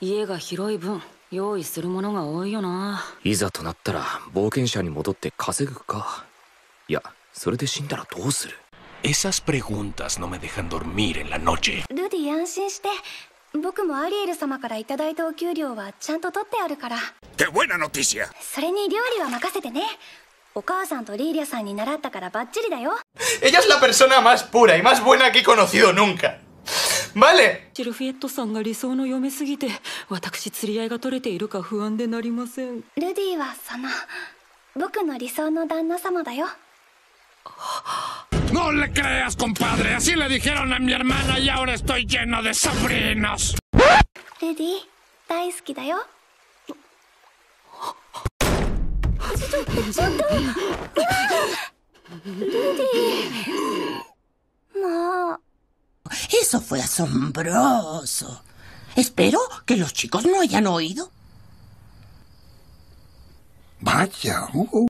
家が広い分用意するものが多いよないざとなったら冒険者に戻って稼ぐかいやそれで死んだらどうする Esas preguntas no me dejan dormir en la noche. ルディ安心して僕もアリエル様からいいたお給料はちゃんと取ってあるから ¡Qué buena noticia! それに料理は任せてねお母さんとリーリアさんに習ったからバッチリだよ Ella es la persona más pura y más buena que he conocido nunca vale. シルフィエットさんが理想の嫁すぎて、私釣り合いが取れているか不安でなりません。ルディはその僕の理想の旦那様だよ。No le creas, compadre. Así le dijeron a mi hermana y ahora estoy lleno de sobrinos. Lady, 大好きだよ。ちょっと、ちょっと、今。Lady。Eso fue asombroso. Espero que los chicos no hayan oído. Vaya. Uh, uh.